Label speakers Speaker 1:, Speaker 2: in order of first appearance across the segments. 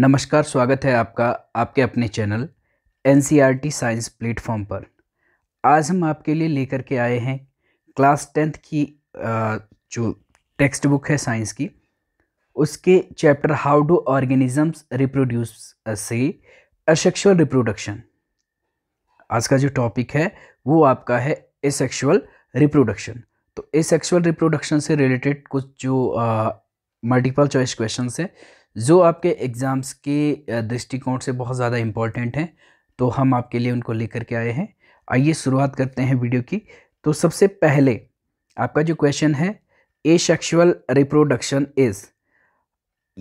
Speaker 1: नमस्कार स्वागत है आपका आपके अपने चैनल एन साइंस प्लेटफॉर्म पर आज हम आपके लिए लेकर के आए हैं क्लास टेंथ की जो टेक्स्ट बुक है साइंस की उसके chapter how do organisms reproduce से असेक्शुअल रिप्रोडक्शन आज का जो टॉपिक है वो आपका है एसेक्शुअल रिप्रोडक्शन तो एसेक्शुअल रिप्रोडक्शन से रिलेटेड कुछ जो मल्टीपल चॉइस क्वेश्चन है जो आपके एग्ज़ाम्स के दृष्टिकोण से बहुत ज़्यादा इम्पॉर्टेंट हैं तो हम आपके लिए उनको लेकर के आए हैं आइए शुरुआत करते हैं वीडियो की तो सबसे पहले आपका जो क्वेश्चन है ए सेक्शुअल रिप्रोडक्शन इज़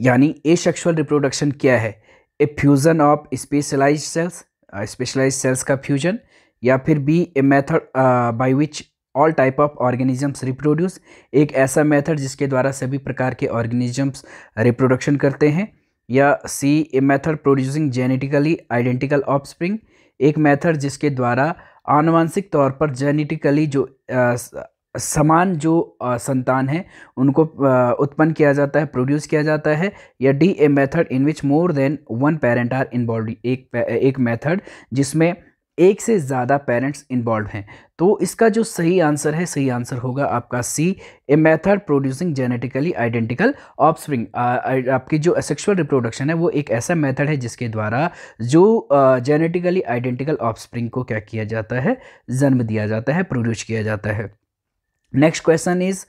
Speaker 1: यानी ए सेक्शुअल रिप्रोडक्शन क्या है a fusion of specialise cells specialise cells का फ्यूजन या फिर B a method by which all type of organisms reproduce एक ऐसा मेथड जिसके द्वारा सभी प्रकार के ऑर्गेनिजम्स रिप्रोडक्शन करते हैं या C a method producing genetically identical of एक मेथड जिसके द्वारा आनुवंशिक तौर पर जेनेटिकली जो आ, समान जो आ, संतान है उनको उत्पन्न किया जाता है प्रोड्यूस किया जाता है या D a method in which more than one parent are involve एक एक मेथड जिसमें एक से ज़्यादा पेरेंट्स इन्वॉल्व हैं तो इसका जो सही आंसर है सही आंसर होगा आपका C a method producing genetically identical offspring आपकी जो सेक्सुअल रिप्रोडक्शन है वो एक ऐसा मेथड है जिसके द्वारा जो जेनेटिकली आइडेंटिकल ऑफस्प्रिंग को क्या किया जाता है जन्म दिया जाता है प्रोड्यूस किया जाता है next question is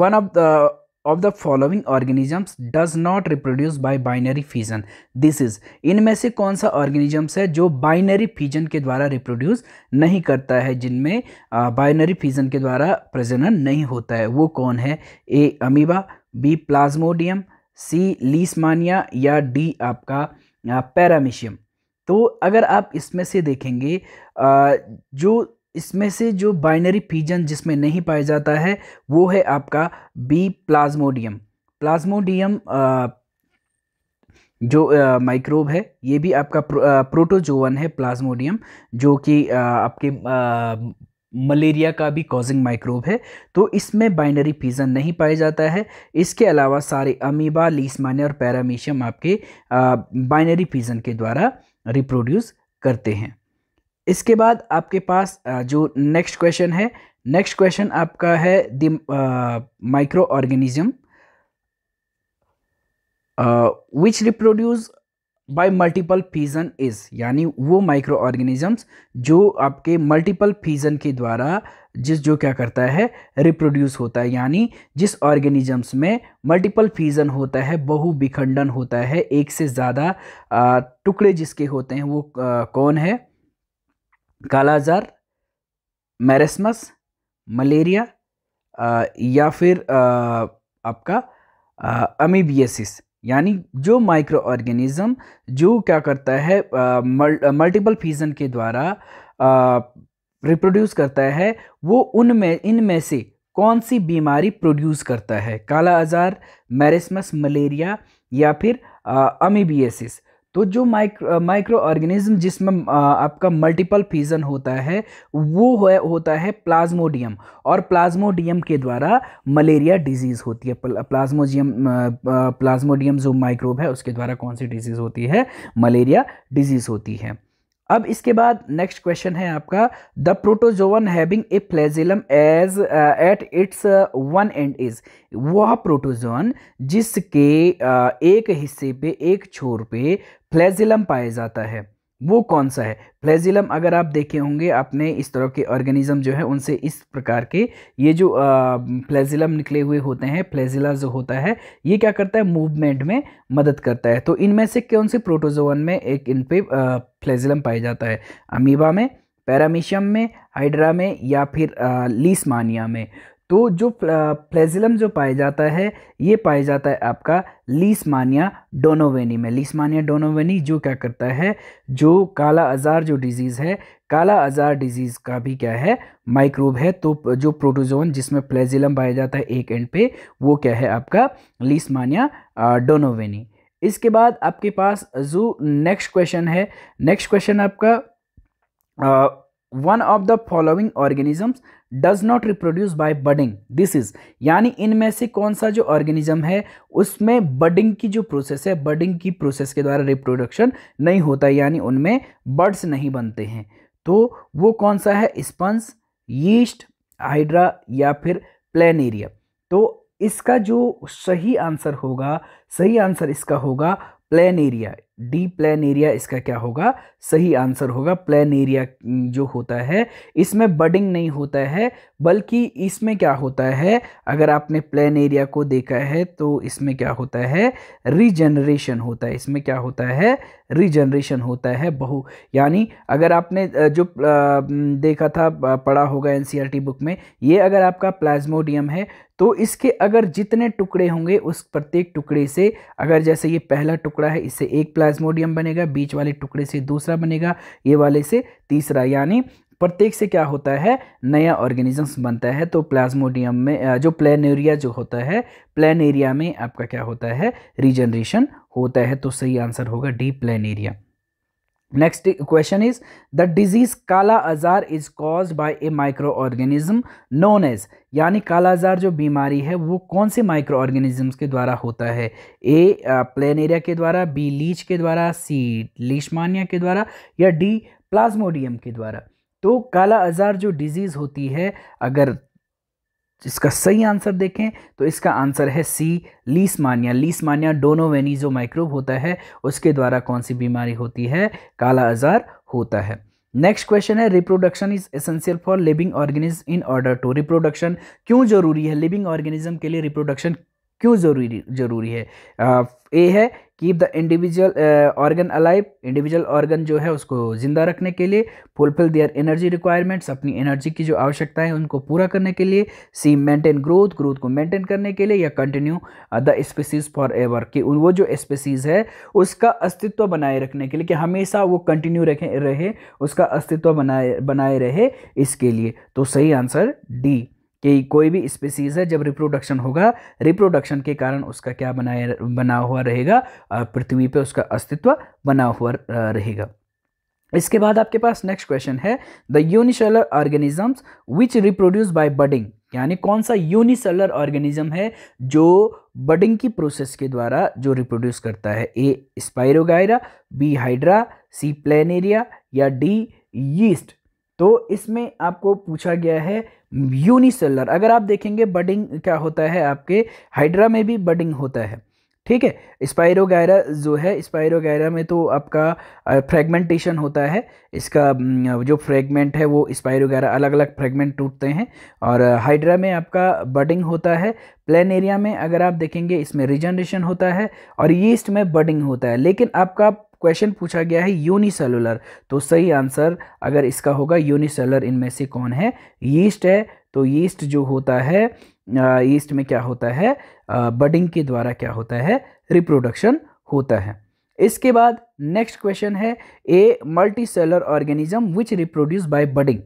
Speaker 1: one of the of the following organisms does not reproduce by binary fission this is इनमें से कौन सा ऑर्गेनिजम्स है जो बाइनरी फीजन के द्वारा रिप्रोड्यूस नहीं करता है जिनमें बाइनरी फीजन के द्वारा प्रजनन नहीं होता है वो कौन है A amoeba B Plasmodium C Leishmania या डी आपका पैरामिशियम तो अगर आप इसमें से देखेंगे जो इसमें से जो बाइनरी फीजन जिसमें नहीं पाया जाता है वो है आपका बी प्लाज्मोडियम प्लाज्मोडियम जो माइक्रोब है ये भी आपका प्रो, प्रोटोजोवन है प्लाज्मोडियम जो कि आपके आ, मलेरिया का भी कॉजिंग माइक्रोब है तो इसमें बाइनरी फीजन नहीं पाया जाता है इसके अलावा सारे अमीबा लीसमानिया और पैरामीशियम आपके बाइनरी फीजन के द्वारा रिप्रोड्यूस करते हैं इसके बाद आपके पास जो नेक्स्ट क्वेश्चन है नेक्स्ट क्वेश्चन आपका है the micro organism which reproduce by multiple fission is यानी वो माइक्रो ऑर्गेनिजम्स जो आपके मल्टीपल फीजन के द्वारा जिस जो क्या करता है रिप्रोड्यूस होता है यानी जिस ऑर्गेनिजम्स में मल्टीपल फीजन होता है बहु विखंडन होता है एक से ज़्यादा टुकड़े जिसके होते हैं वो आ, कौन है कालाजार मैरसमस मलेरिया या फिर आपका अमीबियसिस यानी जो माइक्रो ऑर्गेनिज्म जो क्या करता है मल्टीपल फीजन के द्वारा रिप्रोड्यूस करता है वो उनमें इनमें से कौन सी बीमारी प्रोड्यूस करता है काला आज़ार मैरसमस मलेरिया या फिर अमीबियसिस तो जो माइक्रो माइक्रो ऑर्गेनिज्म जिसमें आपका मल्टीपल फीजन होता है वो है होता है प्लाज्मोडियम और प्लाज्मोडियम के द्वारा मलेरिया डिजीज़ होती है प्लाज्मोजियम प्लाज्मोडियम जो माइक्रोब है उसके द्वारा कौन सी डिजीज़ होती है मलेरिया डिजीज़ होती है अब इसके बाद नेक्स्ट क्वेश्चन है आपका the protozoan having a flagellum as at its one end is वह प्रोटोजोन जिसके uh, एक हिस्से पे एक छोर पे फ्लैजिलम पाया जाता है वो कौन सा है फ्लैजिलम अगर आप देखे होंगे अपने इस तरह के ऑर्गेनिज्म जो है उनसे इस प्रकार के ये जो फ्लैजिलम निकले हुए होते हैं फ्लैजिला जो होता है ये क्या करता है मूवमेंट में मदद करता है तो इनमें से कौन से प्रोटोजोवन में एक इन पे फ्लैजिलम पाया जाता है अमीबा में पैरामीशियम में हाइड्रा में या फिर लीसमानिया में तो जो फ्लैजिलम जो पाया जाता है ये पाया जाता है आपका लीसमानिया डोनोवेनी में लीसमानिया डोनोवेनी जो क्या करता है जो काला आज़ार जो डिजीज़ है काला आज़ार डिजीज़ का भी क्या है माइक्रोब है तो जो प्रोटोजोन जिसमें फ्लैजिलम पाया जाता है एक एंड पे वो क्या है आपका लीसमानिया डोनोवेनी इसके बाद आपके पास जो नेक्स्ट क्वेश्चन है नेक्स्ट क्वेश्चन आपका one of the following organisms does not reproduce by budding this is यानी इनमें से कौन सा जो ऑर्गेनिज्म है उसमें बडिंग की जो प्रोसेस है बडिंग की प्रोसेस के द्वारा रिप्रोडक्शन नहीं होता यानी उनमें बर्ड्स नहीं बनते हैं तो वो कौन सा है स्पंस यीस्ट हाइड्रा या फिर प्लेनेरिया तो इसका जो सही आंसर होगा सही आंसर इसका होगा प्लेनेरिया डी प्लान एरिया इसका क्या होगा सही आंसर होगा प्लान एरिया जो होता है इसमें बडिंग नहीं होता है बल्कि इसमें क्या होता है अगर आपने प्लान एरिया को देखा है तो इसमें क्या होता है रीजनरेशन होता है इसमें क्या होता है रीजनरेशन होता है बहु यानी अगर आपने जो देखा था पढ़ा होगा एन बुक e में ये अगर आपका प्लाज्मोडियम है तो इसके अगर जितने टुकड़े होंगे उस प्रत्येक टुकड़े से अगर जैसे ये पहला टुकड़ा है इससे एक प्लाज्मोडियम बनेगा बीच वाले टुकड़े से दूसरा बनेगा ये वाले से तीसरा यानी प्रत्येक से क्या होता है नया ऑर्गेनिजम्स बनता है तो प्लाज्मोडियम में जो प्लेनेरिया एरिया जो होता है प्लेन एरिया में आपका क्या होता है रीजनरेशन होता है तो सही आंसर होगा D Planaria next question is the disease kala azar is cause by a micro organism known as यानी काला आजार जो बीमारी है वो कौन से माइक्रो ऑर्गेनिजम्स के द्वारा होता है ए प्लेनेरिया के द्वारा बी लीच के द्वारा सी लीशमानिया के द्वारा या डी प्लाज्मोडियम के द्वारा तो काला आज़ार जो डिज़ीज़ होती है अगर इसका सही आंसर देखें तो इसका आंसर है सी लीसमानिया लीसमानिया डोनोवेनी जो माइक्रोब होता है उसके द्वारा कौन सी बीमारी होती है काला आज़ार होता है नेक्स्ट क्वेश्चन है reproduction is essential for living organism in order to reproduction क्यों ज़रूरी है लिविंग ऑर्गेनिज्म के लिए रिप्रोडक्शन क्यों ज़रूरी ज़रूरी है ए है keep the individual organ alive individual organ जो है उसको ज़िंदा रखने के लिए फुलफिल दियर एनर्जी रिक्वायरमेंट्स अपनी एनर्जी की जो आवश्यकता है उनको पूरा करने के लिए सी मेंटेन ग्रोथ ग्रोथ को मेंटेन करने के लिए या continue the species forever कि वो जो स्पीसीज है उसका अस्तित्व बनाए रखने के लिए कि हमेशा वो कंटिन्यू रखें रहे उसका अस्तित्व बनाए बनाए रहे इसके लिए तो सही आंसर डी कि कोई भी स्पीसीज़ है जब रिप्रोडक्शन होगा रिप्रोडक्शन के कारण उसका क्या बनाया बना हुआ रहेगा पृथ्वी पे उसका अस्तित्व बना हुआ रहेगा इसके बाद आपके पास नेक्स्ट क्वेश्चन है the unicellular organisms which reproduce by budding यानी कौन सा यूनिसेलर ऑर्गेनिज्म है जो बडिंग की प्रोसेस के द्वारा जो रिप्रोड्यूस करता है A Spirogyra B Hydra C Planaria या डी यीस्ट तो इसमें आपको पूछा गया है यूनिसेलर अगर आप देखेंगे बडिंग क्या होता है आपके हाइड्रा में भी बडिंग होता है ठीक है स्पायरोगैरा जो है स्पायरोगैरा में तो आपका फ्रेगमेंटेशन होता है इसका जो फ्रेगमेंट है वो स्पायरोगैरा अलग अलग फ्रेगमेंट टूटते हैं और हाइड्रा में आपका बडिंग होता है प्लेन एरिया में अगर आप देखेंगे इसमें रिजनरेशन होता है और यीस्ट में बडिंग होता है लेकिन आपका क्वेश्चन पूछा गया है यूनिसेलुलर तो सही आंसर अगर इसका होगा यूनिसेलुलर इनमें से कौन है यीस्ट है तो यीस्ट जो होता है यीस्ट में क्या होता है बडिंग के द्वारा क्या होता है रिप्रोडक्शन होता है इसके बाद नेक्स्ट क्वेश्चन है a multicellular organism which reproduce by budding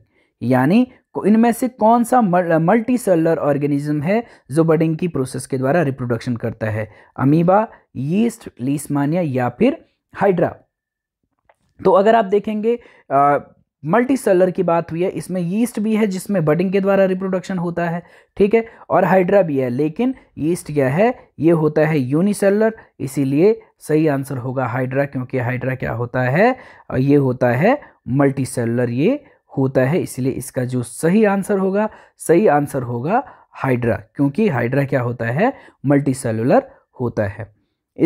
Speaker 1: यानी इनमें से कौन सा मल्टी सेलर ऑर्गेनिज्म है जो बडिंग की प्रोसेस के द्वारा रिप्रोडक्शन करता है अमीबा यीस्ट लीस्मानिया या फिर हाइड्रा तो अगर आप देखेंगे मल्टी सेलर की बात हुई है इसमें यीस्ट भी है जिसमें बडिंग के द्वारा रिप्रोडक्शन होता है ठीक है और हाइड्रा भी है लेकिन यीस्ट क्या है ये होता है यूनिसेलर इसीलिए सही आंसर होगा हाइड्रा क्योंकि हाइड्रा क्या होता है ये होता है मल्टी सेलर ये होता है इसलिए इसका जो सही आंसर होगा सही आंसर होगा हाइड्रा क्योंकि हाइड्रा क्या होता है मल्टी सेलुलर होता है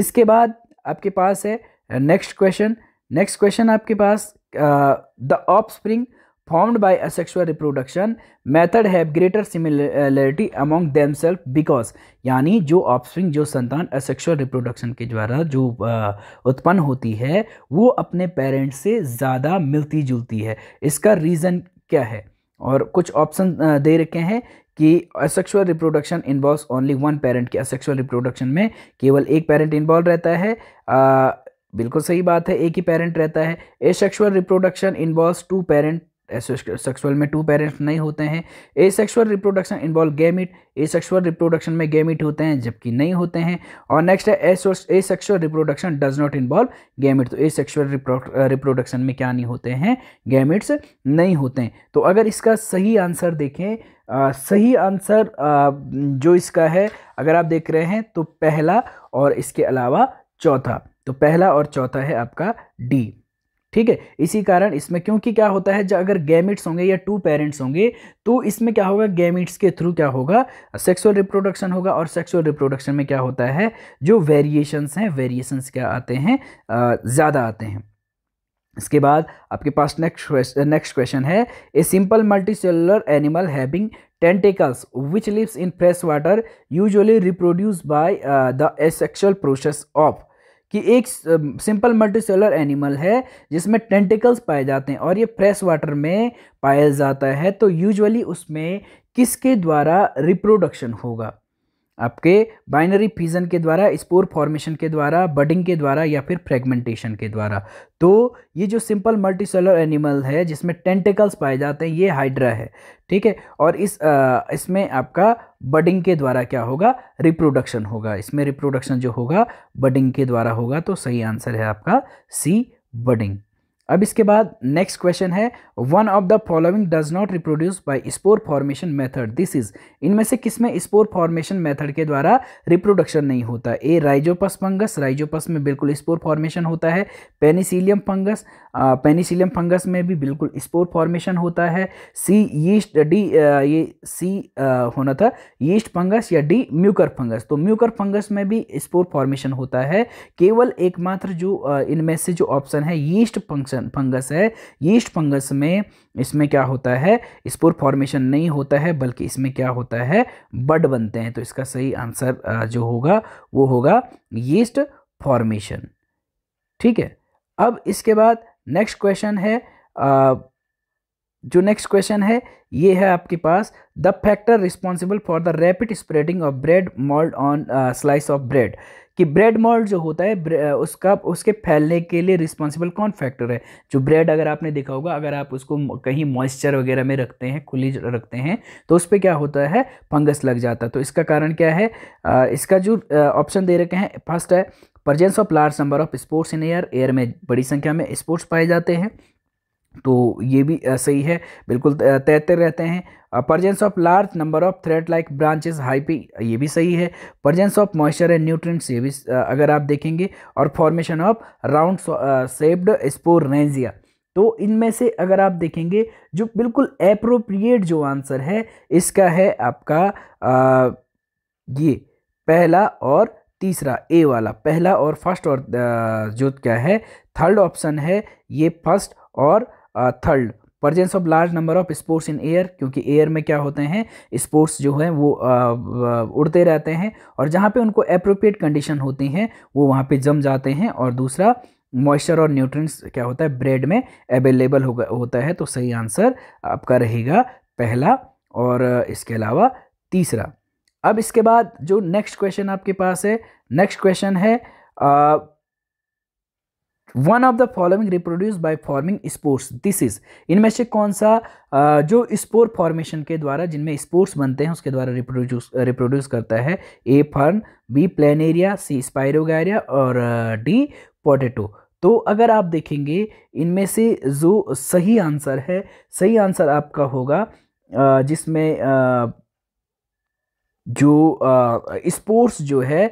Speaker 1: इसके बाद आपके पास है नेक्स्ट क्वेश्चन नेक्स्ट क्वेश्चन आपके पास the offspring formed by by reproduction method have greater similarity among them self because यानी जो स्प्रिंग जो संतान असेक्सुअल रिप्रोडक्शन के द्वारा जो uh, उत्पन्न होती है वो अपने पेरेंट्स से ज़्यादा मिलती जुलती है इसका रीज़न क्या है और कुछ ऑप्शन uh, दे रखे हैं कि asexual reproduction involve only one parent के असेक्सुअल रिप्रोडक्शन में केवल एक पेरेंट इन्वॉल्व रहता है uh, बिल्कुल सही बात है एक ही पेरेंट रहता है asexual reproduction involve two parent sexual में टू पेरेंट्स नहीं होते हैं asexual reproduction involve gamete asexual reproduction में गेमिट होते हैं जबकि नहीं होते हैं और नेक्स्ट है asexual reproduction does not involve gamete तो ए सेक्शुअल रिप्रोडक्शन में क्या नहीं होते हैं गेमिट्स नहीं होते हैं तो अगर इसका सही आंसर देखें आ, सही आंसर आ, जो इसका है अगर आप देख रहे हैं तो पहला और इसके अलावा चौथा तो पहला और चौथा है आपका डी ठीक है इसी कारण इसमें क्योंकि क्या होता है जब अगर गैमिट्स होंगे या टू पेरेंट्स होंगे तो इसमें क्या होगा गैमिट्स के थ्रू क्या होगा सेक्सुअल रिप्रोडक्शन होगा और सेक्सुअल रिप्रोडक्शन में क्या होता है जो वेरिएशंस हैं वेरिएशंस क्या आते हैं ज़्यादा आते हैं इसके बाद आपके पास नेक्स्ट नेक्स्ट क्वेश्चन है a simple multicellular animal having tentacles which lives in fresh water usually reproduce by the asexual process of कि एक सिंपल मल्टीसेलर एनिमल है जिसमें टेंटिकल्स पाए जाते हैं और ये फ्रेश वाटर में पाया जाता है तो यूजुअली उसमें किसके द्वारा रिप्रोडक्शन होगा आपके बाइनरी फीजन के द्वारा स्पोर फॉर्मेशन के द्वारा बडिंग के द्वारा या फिर फ्रेगमेंटेशन के द्वारा तो ये जो सिंपल मल्टीसेलर एनिमल है जिसमें टेंटिकल्स पाए जाते हैं ये हाइड्रा है ठीक है और इस आ, इसमें आपका बडिंग के द्वारा क्या होगा रिप्रोडक्शन होगा इसमें रिप्रोडक्शन जो होगा बडिंग के द्वारा होगा तो सही आंसर है आपका सी बडिंग अब इसके बाद नेक्स्ट क्वेश्चन है one of the following does not reproduce by spore formation method this is इनमें से किसमें स्पोर फॉर्मेशन मेथड के द्वारा रिप्रोडक्शन नहीं होता ए राइजोपस फंगस राइजोपस में बिल्कुल स्पोर फॉर्मेशन होता है पेनिसिलियम फंगस पेनिसिलियम फंगस में भी बिल्कुल स्पोर फॉर्मेशन होता है सी यीस्ट डी ये सी होना था यीस्ट फंगस या डी म्यूकर फंगस तो म्यूकर फंगस में भी स्पोर फॉर्मेशन होता है केवल एकमात्र जो इनमें से जो ऑप्शन है यीस्ट फंक्शन फंगस है यीस्ट फंगस इसमें इसमें क्या होता है स्पोर फॉर्मेशन नहीं होता है बल्कि इसमें क्या होता है बड बनते हैं तो इसका सही आंसर जो होगा वो होगा यीस्ट फॉर्मेशन ठीक है अब इसके बाद नेक्स्ट क्वेश्चन है जो नेक्स्ट क्वेश्चन है ये है आपके पास the factor responsible for the rapid spreading of bread mould on slice of bread कि ब्रेड मॉल्ट जो होता है उसका उसके फैलने के लिए रिस्पॉन्सिबल कौन फैक्टर है जो ब्रेड अगर आपने देखा होगा अगर आप उसको कहीं मॉइस्चर वगैरह में रखते हैं खुली रखते हैं तो उस पर क्या होता है फंगस लग जाता है तो इसका कारण क्या है इसका जो ऑप्शन दे रखे हैं फर्स्ट है presence of large number of spores in air air में बड़ी संख्या में स्पोर्ट्स पाए जाते हैं तो ये भी सही है बिल्कुल तैरते रहते हैं presence of large number of thread like branches हाई ये भी सही है presence of moisture and nutrients ये भी अगर आप देखेंगे और formation of round shaped sporangia तो इनमें से अगर आप देखेंगे जो बिल्कुल अप्रोप्रिएट जो आंसर है इसका है आपका आ, ये पहला और तीसरा ए वाला पहला और फर्स्ट और जो क्या है थर्ड ऑप्शन है ये फर्स्ट और third presence of large number of spores in air क्योंकि एयर में क्या होते हैं स्पोर्ट्स जो हैं वो आ, उड़ते रहते हैं और जहाँ पे उनको अप्रोप्रिएट कंडीशन होती हैं वो वहाँ पे जम जाते हैं और दूसरा मॉइस्चर और न्यूट्रिएंट्स क्या होता है ब्रेड में अवेलेबल हो होता है तो सही आंसर आपका रहेगा पहला और इसके अलावा तीसरा अब इसके बाद जो नेक्स्ट क्वेश्चन आपके पास है नेक्स्ट क्वेश्चन है uh, one of the following reproduce by forming spores this is इनमें से कौन सा जो स्पोर फॉर्मेशन के द्वारा जिनमें स्पोर्स बनते हैं उसके द्वारा रिप्रोड्यूस रिप्रोड्यूस करता है A fern B area C Spirogyra और डी पोटेटो तो अगर आप देखेंगे इनमें से जो सही आंसर है सही आंसर आपका होगा जिसमें जो स्पोर्ट्स जो है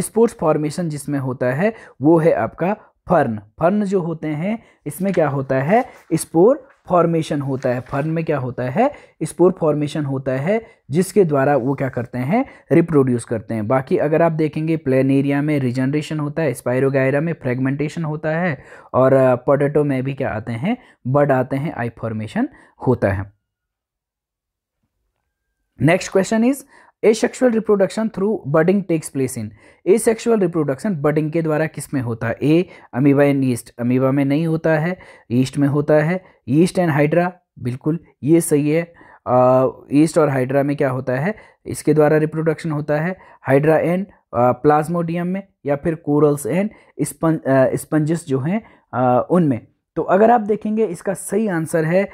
Speaker 1: स्पोर्ट्स फॉर्मेशन जिसमें होता है वो है आपका फर्न फर्न जो होते हैं इसमें क्या होता है स्पोर फॉर्मेशन होता है फर्न में क्या होता है स्पोर फॉर्मेशन होता है जिसके द्वारा वो क्या करते हैं रिप्रोड्यूस करते हैं बाकी अगर आप देखेंगे प्लेन एरिया में रिजनरेशन होता है स्पायरोगायरा में फ्रेगमेंटेशन होता है और पोटेटो में भी क्या आते हैं बर्ड आते हैं आई फॉर्मेशन होता है next question is asexual reproduction through budding takes place in asexual reproduction budding के द्वारा किस में होता है A amoeba and yeast amoeba में नहीं होता है ईस्ट में होता है ईस्ट एंड हाइड्रा बिल्कुल ये सही है ईस्ट और हाइड्रा में क्या होता है इसके द्वारा रिप्रोडक्शन होता है हाइड्रा एंड प्लाज्मोडियम में या फिर कोरल्स एंड स्पंजस जो हैं उनमें तो अगर आप देखेंगे इसका सही आंसर है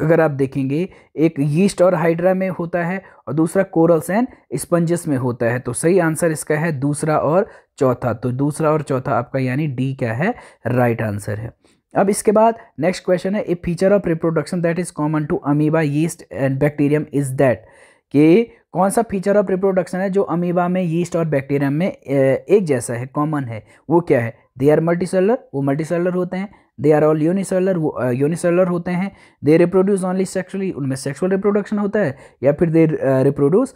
Speaker 1: अगर आप देखेंगे एक यीस्ट और हाइड्रा में होता है और दूसरा कोरल्स एंड स्पंजस में होता है तो सही आंसर इसका है दूसरा और चौथा तो दूसरा और चौथा आपका यानी डी क्या है राइट आंसर है अब इसके बाद नेक्स्ट क्वेश्चन है a feature of reproduction that is common to amoeba yeast and bacterium is that कि कौन सा फीचर ऑफ रिप्रोडक्शन है जो अमीबा में यीस्ट और बैक्टीरियम में एक जैसा है कॉमन है वो क्या है दे आर मल्टी सेलर वो मल्टी सेलर होते हैं they are all unicellular unicellular होते हैं दे रिप्रोड्यूस ऑनली सेक्सुअली उनमें सेक्सुअल रिप्रोडक्शन होता है या फिर दे रिप्रोड्यूस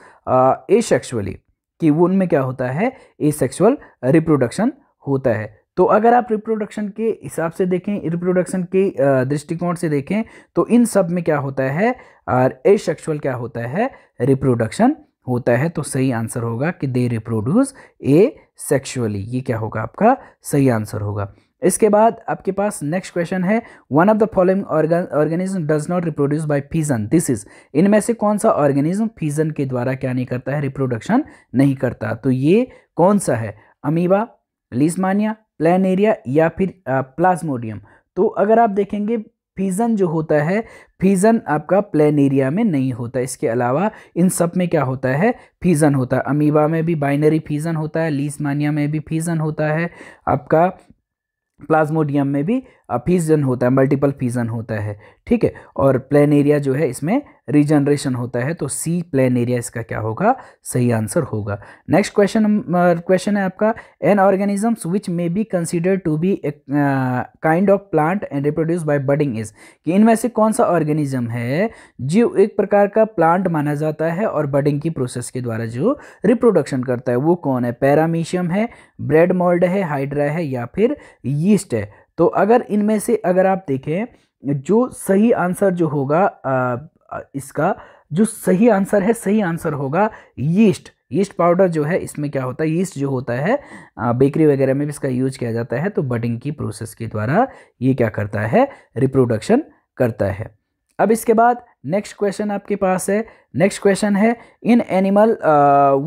Speaker 1: ए सेक्सुअली कि वो उनमें क्या होता है ए सेक्सुअल रिप्रोडक्शन होता है तो अगर आप रिप्रोडक्शन के हिसाब से देखें रिप्रोडक्शन के uh, दृष्टिकोण से देखें तो इन सब में क्या होता है और ए सेक्सुअल क्या होता है रिप्रोडक्शन होता है तो सही आंसर होगा कि दे रिप्रोड्यूस ए सेक्शुअली ये क्या होगा आपका सही आंसर होगा इसके बाद आपके पास नेक्स्ट क्वेश्चन है one of the following organism does not reproduce by fission this is इनमें से कौन सा ऑर्गेनिज्म फीजन के द्वारा क्या नहीं करता है रिप्रोडक्शन नहीं करता तो ये कौन सा है अमीबा लिस्मानिया प्लेनेरिया एरिया या फिर प्लाज्मोडियम तो अगर आप देखेंगे फीज़न जो होता है फीज़न आपका प्लेन एरिया में नहीं होता इसके अलावा इन सब में क्या होता है फीज़न होता है अमीबा में भी बाइनरी फीज़न होता है लीजमानिया में भी फीज़न होता है आपका प्लाज्मोडियम में भी फीजन होता है मल्टीपल फीजन होता है ठीक है और प्लेन एरिया जो है इसमें रीजनरेशन होता है तो सी प्लेन एरिया इसका क्या होगा सही आंसर होगा नेक्स्ट क्वेश्चन क्वेश्चन है आपका an organisms which may be consider to be a kind of plant and reproduce by budding is कि इनमें से कौन सा ऑर्गेनिज्म है जो एक प्रकार का प्लांट माना जाता है और बडिंग की प्रोसेस के द्वारा जो रिप्रोडक्शन करता है वो कौन है पैरामीशियम है ब्रेड मोल्ड है हाइड्रा है या फिर यीस्ट है तो अगर इनमें से अगर आप देखें जो सही आंसर जो होगा इसका जो सही आंसर है सही आंसर होगा यीस्ट यीस्ट पाउडर जो है इसमें क्या होता है यीस्ट जो होता है बेकरी वगैरह में भी इसका यूज किया जाता है तो बडिंग की प्रोसेस के द्वारा ये क्या करता है रिप्रोडक्शन करता है अब इसके बाद नेक्स्ट क्वेश्चन आपके पास है नेक्स्ट क्वेश्चन है an animal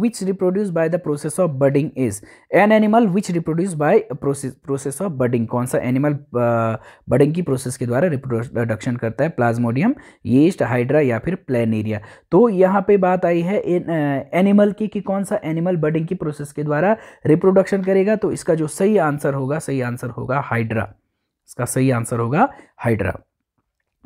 Speaker 1: which reproduce by the process of budding is an animal which reproduce by process of budding कौन सा एनिमल बर्डिंग uh, की प्रोसेस के द्वारा रिप्रोडक्शन करता है प्लाज्मोडियम यीस्ट हाइड्रा या फिर प्लेनेरिया तो यहाँ पे बात आई है इन एनिमल uh, की कि कौन सा एनिमल बर्डिंग की प्रोसेस के द्वारा रिप्रोडक्शन करेगा तो इसका जो सही आंसर होगा सही आंसर होगा हाइड्रा इसका सही आंसर होगा हाइड्रा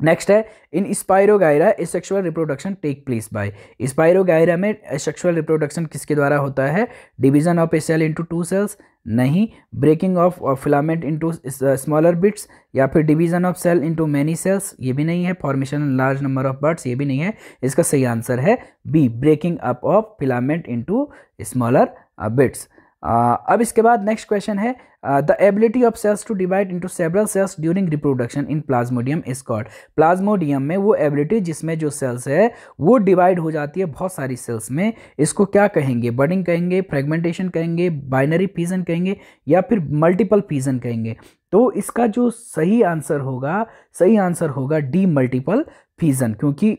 Speaker 1: नेक्स्ट है in Spirogyra sexual reproduction take place by Spirogyra में सेक्शुअल रिप्रोडक्शन किसके द्वारा होता है division of a cell into two cells नहीं breaking of filament into smaller bits या फिर division of cell into many cells ये भी नहीं है formation large number of buds ये भी नहीं है इसका सही आंसर है B breaking up of filament into smaller bits अब इसके बाद नेक्स्ट क्वेश्चन है the ability of cells to divide into several cells during reproduction in Plasmodium is called Plasmodium में वो एबिलिटी जिसमें जो सेल्स है वो डिवाइड हो जाती है बहुत सारी सेल्स में इसको क्या कहेंगे बर्डिंग कहेंगे फ्रेगमेंटेशन कहेंगे बाइनरी फीजन कहेंगे या फिर मल्टीपल फीजन कहेंगे तो इसका जो सही आंसर होगा सही आंसर होगा डी मल्टीपल फीजन क्योंकि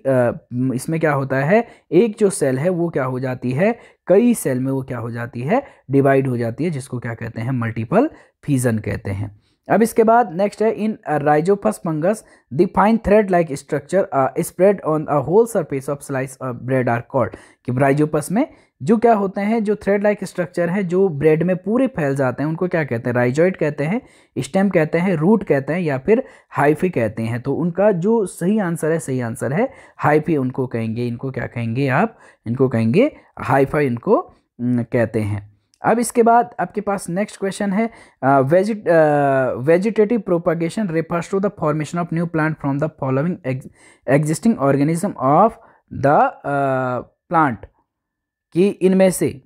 Speaker 1: इसमें क्या होता है एक जो सेल है वो क्या हो जाती है कई सेल में वो क्या हो जाती है डिवाइड हो जाती है जिसको क्या कहते हैं मल्टीपल फीजन कहते हैं अब इसके बाद नेक्स्ट है in rhizopus fungus the fine thread like structure spread on a whole surface of slice bread are called कि राइजोपस में जो क्या होते हैं जो थ्रेड लाइक स्ट्रक्चर है जो ब्रेड में पूरे फैल जाते हैं उनको क्या कहते हैं राइजॉइड कहते हैं स्टेम कहते हैं रूट कहते हैं या फिर हाइफी कहते हैं तो उनका जो सही आंसर है सही आंसर है हाइफी उनको कहेंगे इनको क्या कहेंगे आप इनको कहेंगे हाइफा इनको कहते हैं अब इसके बाद आपके पास नेक्स्ट क्वेश्चन है वेजिट vegetative propagation refers to the formation of new plant from the following existing organism of the plant कि इनमें से